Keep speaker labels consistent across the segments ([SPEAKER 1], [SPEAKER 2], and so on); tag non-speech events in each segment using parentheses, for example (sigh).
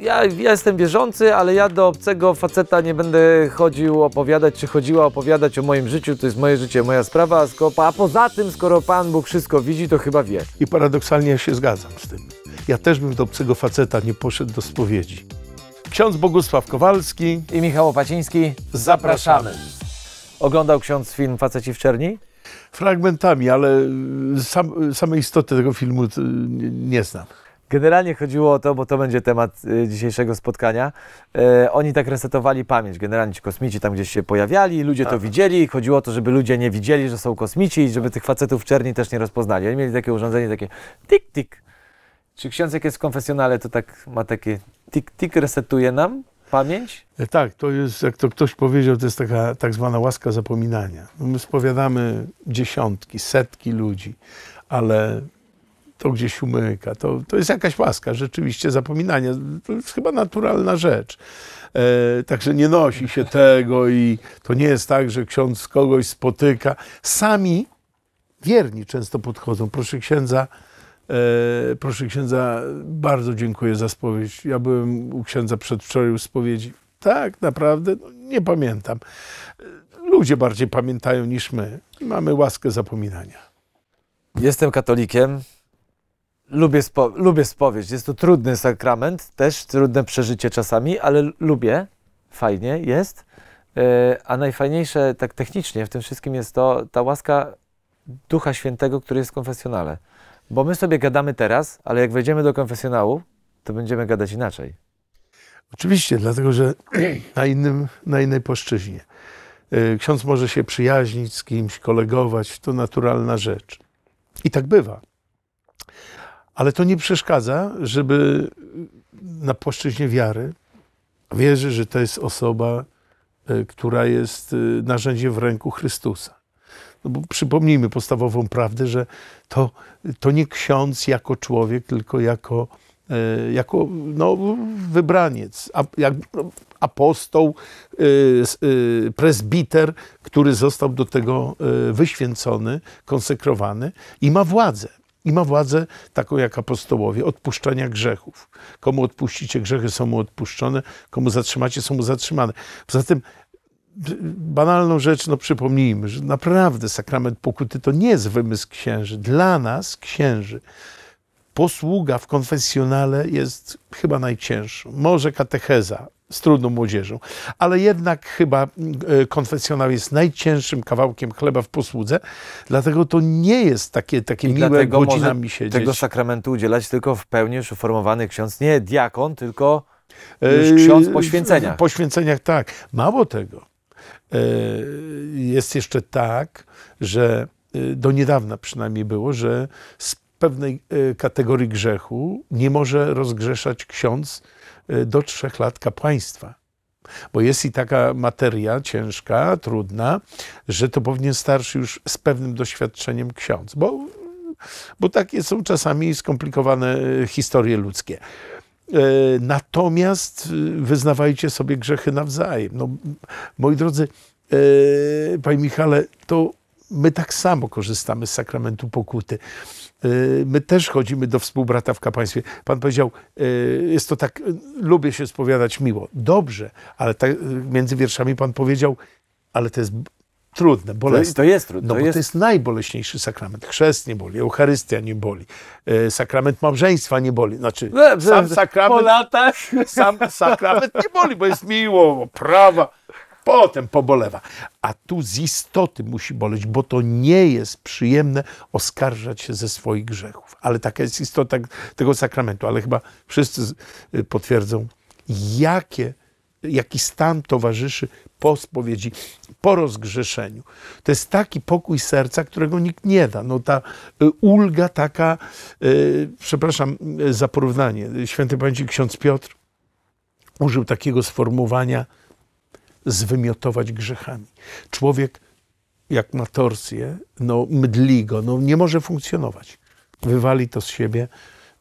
[SPEAKER 1] ja, ja, jestem wierzący, ale ja do obcego faceta nie będę chodził opowiadać, czy chodziła opowiadać o moim życiu, to jest moje życie, moja sprawa, a, a poza tym, skoro Pan Bóg wszystko widzi, to chyba wie.
[SPEAKER 2] I paradoksalnie ja się zgadzam z tym. Ja też bym do obcego faceta nie poszedł do spowiedzi.
[SPEAKER 1] Ksiądz Bogusław Kowalski i Michał Opaciński, zapraszamy. Oglądał ksiądz film Faceci w Czerni? Fragmentami, ale sam, samej istoty tego filmu y, nie znam. Generalnie chodziło o to, bo to będzie temat y, dzisiejszego spotkania. E, oni tak resetowali pamięć. Generalnie ci kosmici tam gdzieś się pojawiali, ludzie to tak. widzieli. Chodziło o to, żeby ludzie nie widzieli, że są kosmici i żeby tak. tych facetów w czerni też nie rozpoznali. Oni mieli takie urządzenie, takie tik, tik. Czy ksiądz jak jest w konfesjonale, to tak ma takie tik, tik resetuje nam pamięć?
[SPEAKER 2] E, tak, to jest, jak to ktoś powiedział, to jest taka tak zwana łaska zapominania. My spowiadamy dziesiątki, setki ludzi, ale to gdzieś umyka. To, to jest jakaś łaska rzeczywiście zapominania. To jest chyba naturalna rzecz. E, także nie nosi się tego i to nie jest tak, że ksiądz kogoś spotyka. Sami wierni często podchodzą. Proszę księdza, e, proszę księdza, bardzo dziękuję za spowiedź. Ja byłem u księdza przedwczoraj u spowiedzi. Tak, naprawdę, no, nie pamiętam.
[SPEAKER 1] Ludzie bardziej pamiętają niż my. Mamy łaskę zapominania. Jestem katolikiem, Lubię, spo, lubię spowiedź. Jest to trudny sakrament, też trudne przeżycie czasami, ale lubię. Fajnie jest. E, a najfajniejsze, tak technicznie w tym wszystkim jest to ta łaska Ducha Świętego, który jest w konfesjonale. Bo my sobie gadamy teraz, ale jak wejdziemy do konfesjonału, to będziemy gadać inaczej.
[SPEAKER 2] Oczywiście, dlatego że (clears throat) na, innym, na innej płaszczyźnie. E, ksiądz może się przyjaźnić z kimś, kolegować, to naturalna rzecz. I tak bywa. Ale to nie przeszkadza, żeby na płaszczyźnie wiary wierzy, że to jest osoba, e, która jest e, narzędziem w ręku Chrystusa. No bo przypomnijmy podstawową prawdę, że to, to nie ksiądz jako człowiek, tylko jako, e, jako no, wybraniec, no, apostoł, prezbiter, który został do tego wyświęcony, konsekrowany i ma władzę. I ma władzę taką jak apostołowie, odpuszczania grzechów. Komu odpuścicie grzechy, są mu odpuszczone, komu zatrzymacie, są mu zatrzymane. Poza tym banalną rzecz, no przypomnijmy, że naprawdę sakrament pokuty to nie jest wymysł księży. Dla nas, księży, posługa w konfesjonale jest chyba najcięższa, Może katecheza z trudną młodzieżą, ale jednak chyba e, konfesjonal jest najcięższym kawałkiem chleba w posłudze, dlatego to nie jest takie, takie I miłe godzinami siedzieć. Tego
[SPEAKER 1] sakramentu udzielać tylko w pełni już uformowany ksiądz, nie diakon, tylko e, już ksiądz poświęcenia W
[SPEAKER 2] poświęceniach, tak. Mało tego, e, jest jeszcze tak, że do niedawna przynajmniej było, że pewnej e, kategorii grzechu nie może rozgrzeszać ksiądz e, do trzech lat kapłaństwa. Bo jest i taka materia ciężka, trudna, że to powinien starszy już z pewnym doświadczeniem ksiądz, bo, bo takie są czasami skomplikowane e, historie ludzkie. Natomiast wyznawajcie sobie grzechy nawzajem. No, moi drodzy, Panie Michale, to My tak samo korzystamy z sakramentu pokuty. Y, my też chodzimy do współbrata w kapłaństwie. Pan powiedział, y, jest to tak, y, lubię się spowiadać miło. Dobrze, ale tak między wierszami pan powiedział, ale to jest trudne, bolesne. To, jest trudne. No bo to jest najboleśniejszy sakrament. Chrzest nie boli, Eucharystia nie boli, sakrament małżeństwa nie boli. Znaczy, sam sakrament... Sam sakrament nie boli, bo jest miło, prawa potem pobolewa. A tu z istoty musi boleć, bo to nie jest przyjemne oskarżać się ze swoich grzechów. Ale taka jest istota tego sakramentu. Ale chyba wszyscy y, potwierdzą, jakie, jaki stan towarzyszy po spowiedzi, po rozgrzeszeniu. To jest taki pokój serca, którego nikt nie da. No ta y, ulga taka, y, przepraszam za porównanie, święty pamięci ksiądz Piotr użył takiego sformułowania – zwymiotować grzechami. Człowiek, jak ma torsję, no, mdli go, no, nie może funkcjonować. Wywali to z siebie.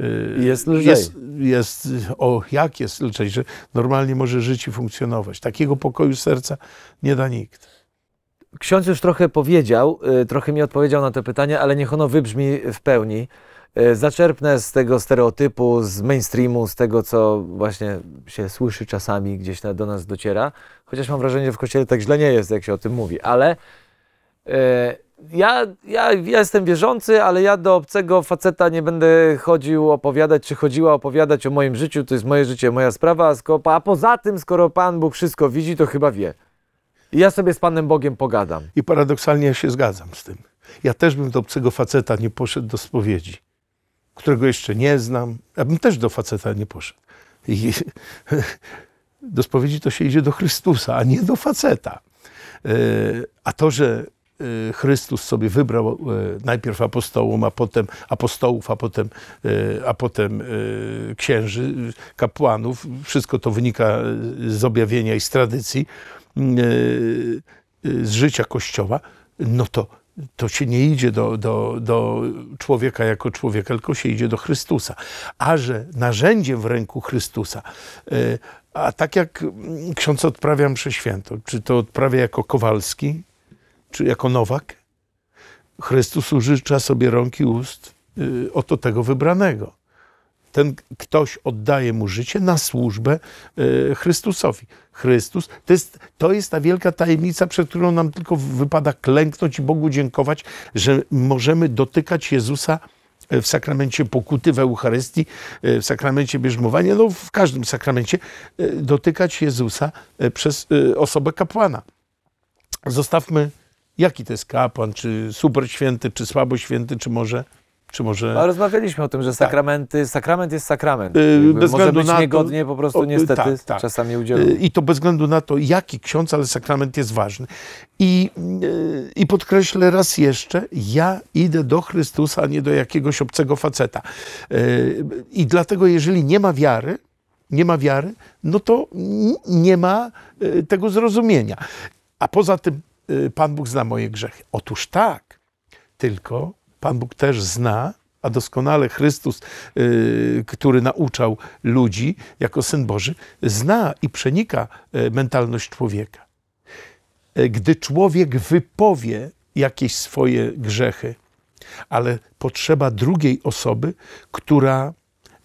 [SPEAKER 2] Y, jest lżej. Jest, jest, o, jak jest
[SPEAKER 1] lżej, że normalnie może żyć i funkcjonować. Takiego pokoju serca nie da nikt. Ksiądz już trochę powiedział, y, trochę mi odpowiedział na to pytanie, ale niech ono wybrzmi w pełni. E, zaczerpnę z tego stereotypu, z mainstreamu, z tego, co właśnie się słyszy czasami, gdzieś do nas dociera. Chociaż mam wrażenie, że w kościele tak źle nie jest, jak się o tym mówi, ale e, ja, ja, ja jestem wierzący, ale ja do obcego faceta nie będę chodził opowiadać, czy chodziła opowiadać o moim życiu, to jest moje życie, moja sprawa, a poza tym, skoro Pan Bóg wszystko widzi, to chyba wie. I ja sobie z Panem Bogiem pogadam. I
[SPEAKER 2] paradoksalnie ja się zgadzam z tym. Ja też bym do obcego faceta nie poszedł do spowiedzi którego jeszcze nie znam. Ja bym też do faceta nie poszedł. I, (laughs) do spowiedzi to się idzie do Chrystusa, a nie do faceta. E, a to, że e, Chrystus sobie wybrał e, najpierw apostołom, a potem apostołów, a potem, a potem księży, kapłanów. Wszystko to wynika z objawienia i z tradycji, mm, z życia Kościoła. No to to się nie idzie do, do, do człowieka jako człowieka, tylko się idzie do Chrystusa. A że narzędziem w ręku Chrystusa, y, a tak jak ksiądz odprawia mszę czy to odprawia jako Kowalski, czy jako Nowak, Chrystus użycza sobie rąk i ust y, oto tego wybranego. Ten ktoś oddaje mu życie na służbę y, Chrystusowi. Chrystus. To jest, to jest ta wielka tajemnica, przed którą nam tylko wypada klęknąć i Bogu dziękować, że możemy dotykać Jezusa e, w sakramencie pokuty, w Eucharystii, e, w sakramencie bierzmowania, no w każdym sakramencie, e, dotykać Jezusa przez osobę kapłana. Zostawmy, jaki to jest kapłan, czy super święty, czy słabo święty, czy może czy
[SPEAKER 1] może... A rozmawialiśmy o tym, że tak. sakramenty, tak. sakrament jest sakrament. Yy, bez może być na niegodnie to, po prostu y, niestety tak. tak. czasami udzielony. I
[SPEAKER 2] to bez względu na to, jaki ksiądz, ale sakrament jest ważny. I, yy, I podkreślę raz jeszcze, ja idę do Chrystusa, a nie do jakiegoś obcego faceta. Yy, I dlatego, jeżeli nie ma wiary, nie ma wiary, no to nie ma y, tego zrozumienia. A poza tym y, Pan Bóg zna moje grzechy. Otóż tak, tylko Pan Bóg też zna, a doskonale Chrystus, y, który nauczał ludzi jako Syn Boży, zna i przenika y, mentalność człowieka. Y, gdy człowiek wypowie jakieś swoje grzechy, ale potrzeba drugiej osoby, która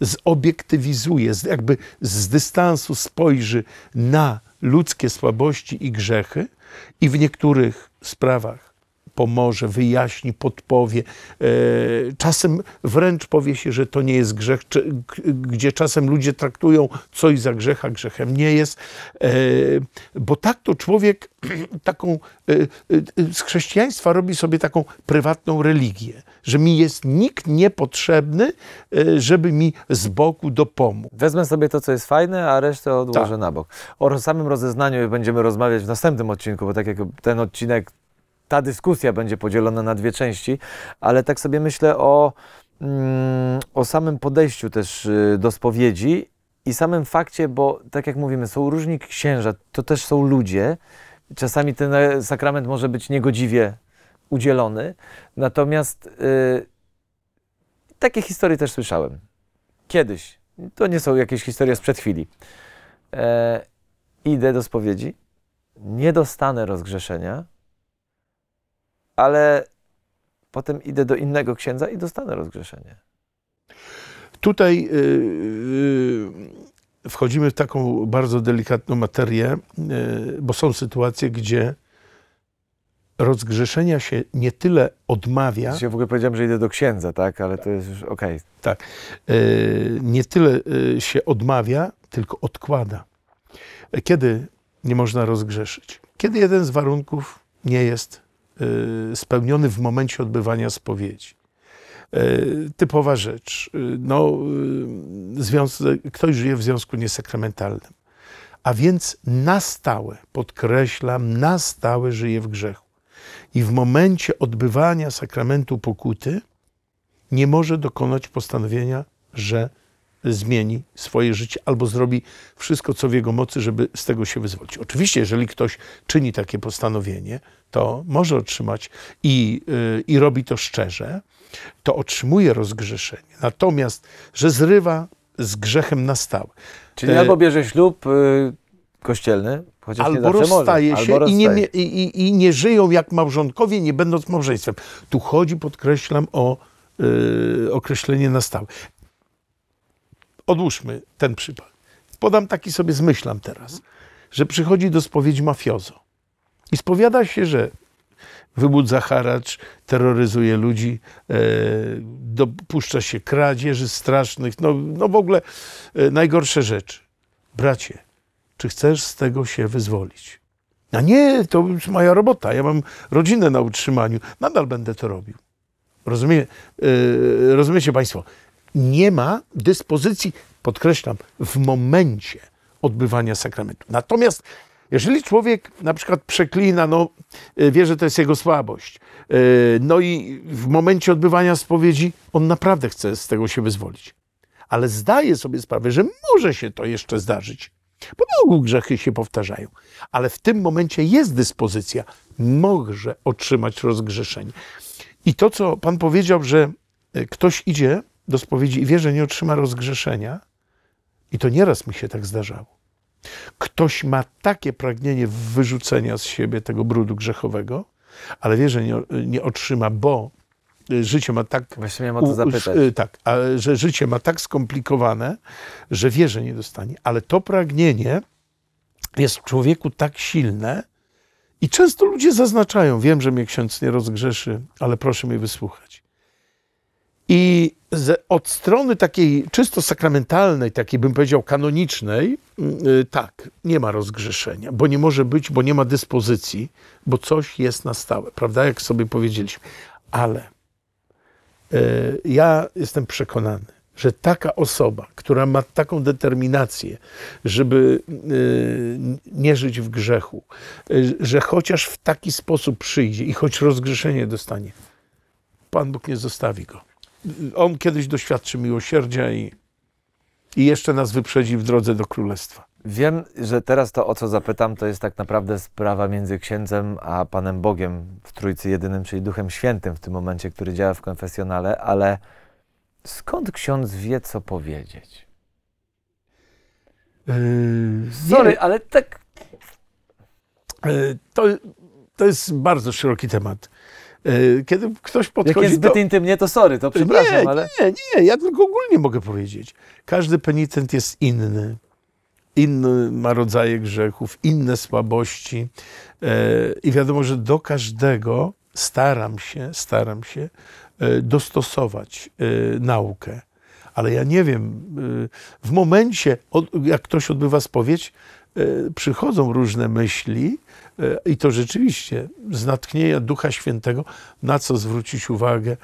[SPEAKER 2] zobiektywizuje, jakby z dystansu spojrzy na ludzkie słabości i grzechy i w niektórych sprawach pomoże, wyjaśni, podpowie. E, czasem wręcz powie się, że to nie jest grzech, gdzie czasem ludzie traktują coś za grzech, a grzechem nie jest. E, bo tak to człowiek (clears throat) taką e, z chrześcijaństwa robi sobie taką prywatną religię, że mi jest nikt
[SPEAKER 1] niepotrzebny, żeby mi z boku dopomógł. Wezmę sobie to, co jest fajne, a resztę odłożę tak. na bok. O samym rozeznaniu będziemy rozmawiać w następnym odcinku, bo tak jak ten odcinek ta dyskusja będzie podzielona na dwie części, ale tak sobie myślę o, mm, o samym podejściu też y, do spowiedzi i samym fakcie, bo tak jak mówimy, są różni księża, to też są ludzie. Czasami ten e, sakrament może być niegodziwie udzielony, natomiast yy, takie historie też słyszałem. Kiedyś. To nie są jakieś historie sprzed chwili. E, idę do spowiedzi, nie dostanę rozgrzeszenia, ale potem idę do innego księdza i dostanę rozgrzeszenie.
[SPEAKER 2] Tutaj yy, wchodzimy w taką bardzo delikatną materię, yy, bo są sytuacje, gdzie rozgrzeszenia się nie tyle odmawia. Ja w
[SPEAKER 1] ogóle powiedziałem, że idę do księdza, tak? Ale
[SPEAKER 2] tak. to jest już okej. Okay. Tak. Yy, nie tyle y, się odmawia, tylko odkłada. Kiedy nie można rozgrzeszyć? Kiedy jeden z warunków nie jest Y, spełniony w momencie odbywania spowiedzi. Y, typowa rzecz. Y, no, ktoś żyje w związku niesakramentalnym. A więc na stałe, podkreślam, na stałe żyje w grzechu. I w momencie odbywania sakramentu pokuty nie może dokonać postanowienia, że zmieni swoje życie albo zrobi wszystko, co w jego mocy, żeby z tego się wyzwolić. Oczywiście, jeżeli ktoś czyni takie postanowienie, to może otrzymać i, yy, i robi to szczerze, to otrzymuje rozgrzeszenie. Natomiast, że zrywa z grzechem na stałe. Czyli e, albo bierze
[SPEAKER 1] ślub yy, kościelny, Chociaż albo rozstaje może. się albo rozstaje. I,
[SPEAKER 2] nie, i, i, nie, żyją jak małżonkowie, nie będąc małżeństwem. Tu chodzi, podkreślam, o y, określenie na stałe. Odłóżmy ten przypadek. Podam taki sobie zmyślam teraz, że przychodzi do spowiedzi mafiozo i spowiada się, że wybudza haracz, terroryzuje ludzi, e, dopuszcza się kradzieży strasznych, no, no w ogóle e, najgorsze rzeczy. Bracie, czy chcesz z tego się wyzwolić? A nie, to już moja robota, ja mam rodzinę na utrzymaniu, nadal będę to robił. Rozumie, e, rozumiecie Państwo? nie ma dyspozycji, podkreślam, w momencie odbywania sakramentu. Natomiast jeżeli człowiek na przykład przeklina, no, y, wie, że to jest jego słabość, y, no i w momencie odbywania spowiedzi on naprawdę chce z tego się wyzwolić. Ale zdaje sobie sprawę, że może się to jeszcze zdarzyć, bo na ogół grzechy się powtarzają. Ale w tym momencie jest dyspozycja, może otrzymać rozgrzeszenie. I to, co Pan powiedział, że y, ktoś idzie do spowiedzi i wie, że nie otrzyma rozgrzeszenia, i to nieraz mi się tak zdarzało. Ktoś ma takie pragnienie wyrzucenia z siebie tego brudu grzechowego, ale wie, że nie, nie otrzyma, bo y, życie ma tak. Właśnie miałem o to zapytać. Y, tak, że życie ma tak skomplikowane, że wie, że nie dostanie. Ale to pragnienie jest w człowieku tak silne, i często ludzie zaznaczają, wiem, że mnie ksiądz nie rozgrzeszy, ale proszę mnie wysłuchać. I z, od strony takiej czysto sakramentalnej, takiej bym powiedział kanonicznej, yy, tak, nie ma rozgrzeszenia, bo nie może być, bo nie ma dyspozycji, bo coś jest na stałe, prawda? Jak sobie powiedzieliśmy. Ale yy, ja jestem przekonany, że taka osoba, która ma taką determinację, żeby yy, nie żyć w grzechu, y, że chociaż w taki sposób przyjdzie i choć rozgrzeszenie dostanie, Pan Bóg nie zostawi go on kiedyś
[SPEAKER 1] doświadczy miłosierdzia i, i jeszcze nas wyprzedzi w drodze do królestwa. Wiem, że teraz to, o co zapytam, to jest tak naprawdę sprawa między księdzem a Panem Bogiem w Trójcy Jedynym, czyli Duchem Świętym w tym momencie, który działa w konfesjonale, ale skąd ksiądz wie, co powiedzieć? Yy, Sorry, ale tak. Yy,
[SPEAKER 2] to, to jest bardzo szeroki temat. E, kiedy ktoś podchodzi... Jak jest zbyt to...
[SPEAKER 1] intymnie, to sorry, to przepraszam, nie, ale...
[SPEAKER 2] Nie, nie, ja tylko ogólnie mogę powiedzieć. Każdy penitent jest inny. Inny ma rodzaje grzechów, inne słabości. E, I wiadomo, że do każdego staram się, staram się e, dostosować naukę ale ja nie wiem, y, w momencie, jak ktoś odbywa spowiedź, y, przychodzą różne myśli y, i to rzeczywiście z natchnienia Ducha Świętego, na co zwrócić uwagę,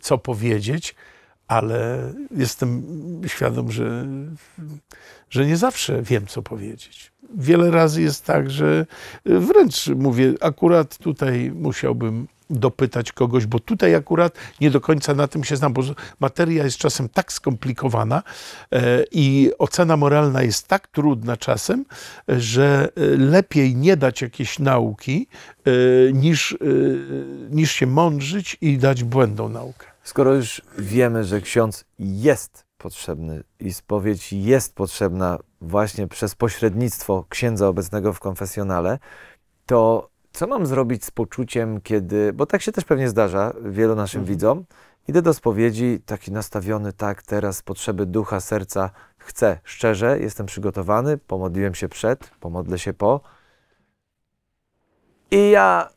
[SPEAKER 2] co powiedzieć, ale jestem świadom, że, że nie zawsze wiem, co powiedzieć. Wiele razy jest tak, że wręcz mówię, akurat tutaj musiałbym dopytać kogoś, bo tutaj akurat nie do końca na tym się znam, bo materia jest czasem tak skomplikowana e, i ocena moralna jest tak trudna czasem, że e, lepiej nie dać jakiejś nauki, e, niż, niż się mądrzyć i dać błędną naukę.
[SPEAKER 1] Skoro już wiemy, że ksiądz jest potrzebny i spowiedź jest potrzebna właśnie przez pośrednictwo księdza obecnego w konfesjonale, to co mam zrobić z poczuciem, kiedy, bo tak się też pewnie zdarza wielu naszym mhm. widzom, idę do spowiedzi taki nastawiony, tak, teraz potrzeby ducha, serca, chcę, szczerze, jestem przygotowany, pomodliłem się przed, pomodlę się po. I ja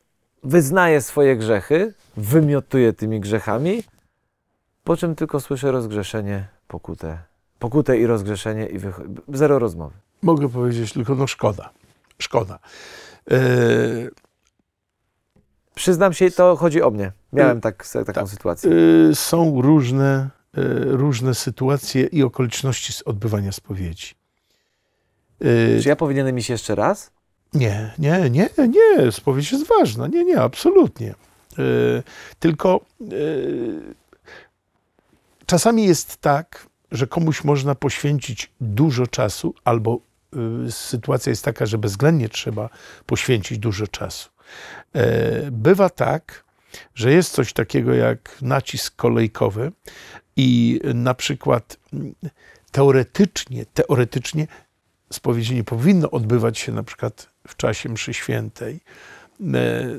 [SPEAKER 1] wyznaję swoje grzechy, wymiotuję tymi grzechami, po czym tylko słyszę rozgrzeszenie, pokutę. Pokutę i rozgrzeszenie i zero rozmowy. Mogę powiedzieć tylko, no szkoda. Szkoda. Yy, Przyznam się, to chodzi o mnie. Miałem y, tak, taką tak. sytuację. Y,
[SPEAKER 2] są różne, y, różne sytuacje i okoliczności odbywania spowiedzi.
[SPEAKER 1] Czy ja powinienem iść jeszcze raz?
[SPEAKER 2] Nie, nie, nie, nie. Spowiedź jest ważna. Nie, nie, absolutnie. Tylko czasami jest tak, że komuś można poświęcić dużo czasu, albo sytuacja jest taka, że bezwzględnie trzeba poświęcić dużo czasu. E, bywa tak, że jest coś takiego jak nacisk kolejkowy i na przykład mm, teoretycznie, teoretycznie spowiedzi nie powinno odbywać się na przykład w czasie mszy świętej, e,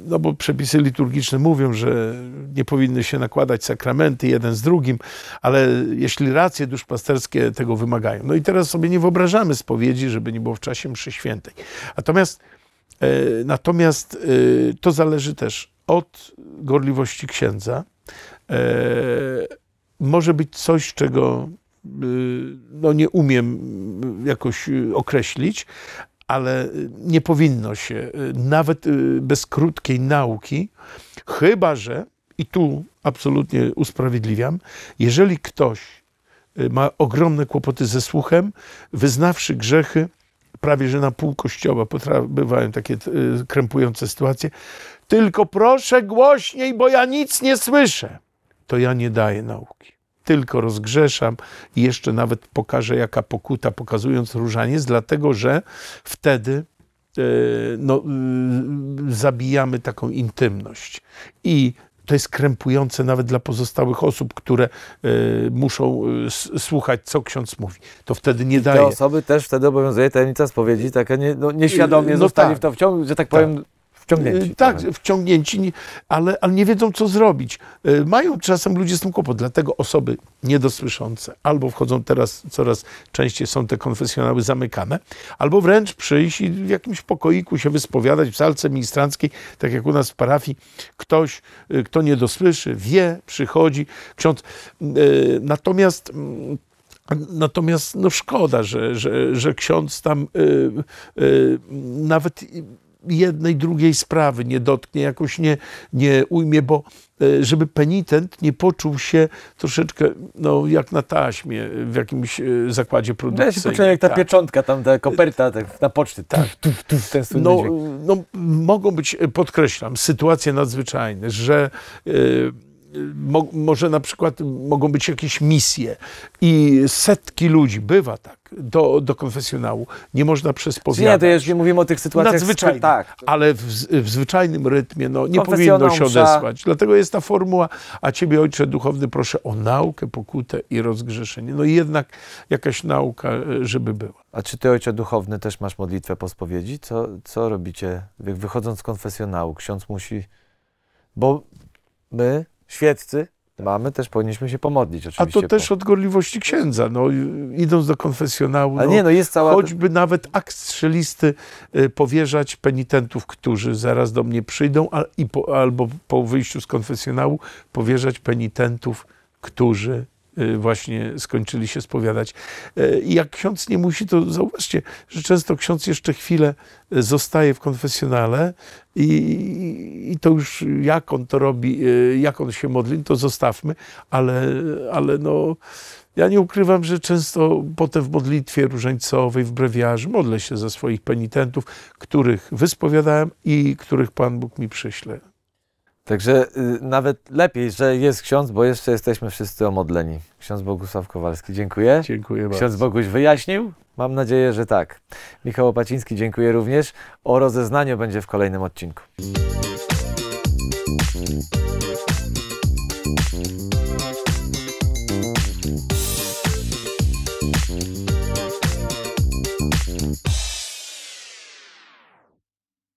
[SPEAKER 2] no bo przepisy liturgiczne mówią, że nie powinny się nakładać sakramenty jeden z drugim, ale jeśli racje duszpasterskie tego wymagają. No i teraz sobie nie wyobrażamy spowiedzi, żeby nie było w czasie mszy świętej. Natomiast E, natomiast e, to zależy też od gorliwości księdza. E, może być coś, czego no nie umiem jakoś określić, ale nie powinno się, nawet bez krótkiej nauki, chyba że, i tu absolutnie usprawiedliwiam, jeżeli ktoś ma ogromne kłopoty ze słuchem, wyznawszy grzechy, prawie że na pół kościoła bywają takie e, krępujące sytuacje. Tylko proszę głośniej, bo ja nic nie słyszę. To ja nie daję nauki. Tylko rozgrzeszam i jeszcze nawet pokażę, jaka pokuta, pokazując różaniec, dlatego że wtedy e, no, e, zabijamy taką intymność i to jest krępujące nawet dla pozostałych osób, które y, muszą e, słuchać, co ksiądz mówi. To wtedy nie I daje. Te
[SPEAKER 1] osoby też wtedy obowiązuje tajemnica spowiedzi, taka nie, no, nieświadomie no zostanie tak. w to wciągnięte, że tak, tak, powiem,
[SPEAKER 2] Wciągnięci. Y, tak, ale. wciągnięci, ale, ale nie wiedzą, co zrobić. Y, mają czasem ludzie z tym kłopot, dlatego osoby niedosłyszące albo wchodzą teraz, coraz częściej są te konfesjonały zamykane, albo wręcz przyjść i w jakimś pokoiku się wyspowiadać w salce ministranckiej, tak jak u nas w parafii. Ktoś, y, kto nie dosłyszy, wie, przychodzi. Ksiądz, natomiast... Mm, natomiast no szkoda, że, że, że ksiądz tam y, y, nawet jednej, drugiej sprawy nie dotknie, jakoś nie, nie ujmie, bo e, żeby penitent nie poczuł się troszeczkę no, jak na taśmie w jakimś e, zakładzie produkcyjnym. No, ja się poczułem jak ta tak.
[SPEAKER 1] pieczątka, tam ta koperta tak, na poczty. Tak. Tu,
[SPEAKER 2] tu, tu, ten no, no, mogą być, e, podkreślam, sytuacje nadzwyczajne, że... Yy, mo, może na przykład mogą być jakieś misje i setki ludzi, bywa tak, do, do konfesjonału. Nie można przespowiadać. Nie, to
[SPEAKER 1] nie mówimy o tych sytuacjach... Nadzwyczajnych, tak. ale w, w,
[SPEAKER 2] zwyczajnym rytmie no, nie powinno się odesłać. Dlatego jest ta formuła, a Ciebie Ojcze Duchowny proszę o naukę, pokutę i rozgrzeszenie. No jednak jakaś nauka, e, żeby
[SPEAKER 1] była. A czy Ty Ojcze Duchowny też masz modlitwę po spowiedzi? Co, co robicie? Wychodząc z konfesjonału, ksiądz musi... Bo my świeccy, tak. Mamy też, powinniśmy się pomodlić oczywiście. A to
[SPEAKER 2] też od gorliwości księdza, no, idąc do konfesjonału, no, nie, no, jest cała... choćby nawet akt strzelisty y, powierzać penitentów, którzy zaraz do mnie przyjdą, albo po wyjściu z konfesjonału powierzać penitentów, którzy Y, właśnie skończyli się spowiadać. Y, I jak ksiądz nie musi, to zauważcie, że często ksiądz jeszcze chwilę y, zostaje w konfesjonale i, i to już jak on to robi, jak on się modli, to zostawmy, ale, ale no... Ja nie ukrywam, że często potem w modlitwie różańcowej, w brewiarzu modlę się za swoich penitentów, których wyspowiadałem i których Pan Bóg mi przyśle.
[SPEAKER 1] Także y, nawet lepiej, że jest ksiądz, bo jeszcze jesteśmy wszyscy omodleni. Ksiądz Bogusław Kowalski, dziękuję. Dziękuję ksiądz bardzo. Ksiądz Boguś wyjaśnił? Mam nadzieję, że tak. Michał Opaciński, dziękuję również. O rozeznaniu będzie w kolejnym odcinku.